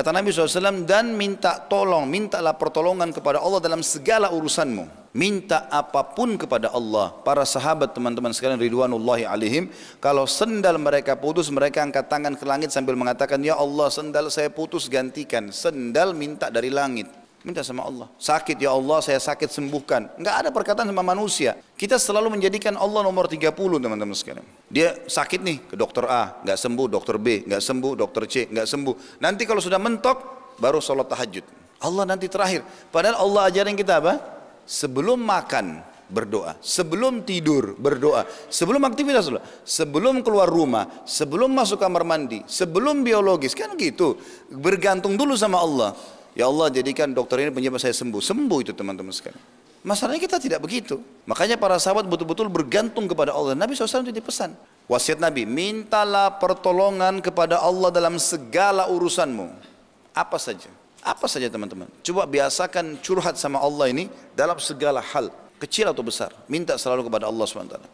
Kata Nabi SAW dan minta tolong, mintalah pertolongan kepada Allah dalam segala urusanmu. Minta apapun kepada Allah. Para sahabat teman-teman sekalian Ridwanullahi alaihim. Kalau sendal mereka putus, mereka angkat tangan ke langit sambil mengatakan, Ya Allah sendal saya putus gantikan. Sendal minta dari langit. Minta sama Allah. Sakit ya Allah, saya sakit sembuhkan. Enggak ada perkataan sama manusia. Kita selalu menjadikan Allah nomor 30 teman-teman sekalian. Dia sakit nih ke dokter A, enggak sembuh, dokter B, enggak sembuh, dokter C, enggak sembuh. Nanti kalau sudah mentok, baru sholat tahajud. Allah nanti terakhir. Padahal Allah ajarin kita apa? Sebelum makan, berdoa. Sebelum tidur berdoa. Sebelum aktivitas Sebelum keluar rumah. Sebelum masuk kamar mandi. Sebelum biologis. Kan gitu. Bergantung dulu sama Allah. Ya Allah jadikan dokter ini penyebab saya sembuh. Sembuh itu teman-teman sekalian. Masalahnya kita tidak begitu. Makanya para sahabat betul-betul bergantung kepada Allah. Nabi SAW itu dipesan. Wasiat Nabi, mintalah pertolongan kepada Allah dalam segala urusanmu. Apa saja. Apa saja teman-teman. Coba biasakan curhat sama Allah ini dalam segala hal. Kecil atau besar. Minta selalu kepada Allah SWT.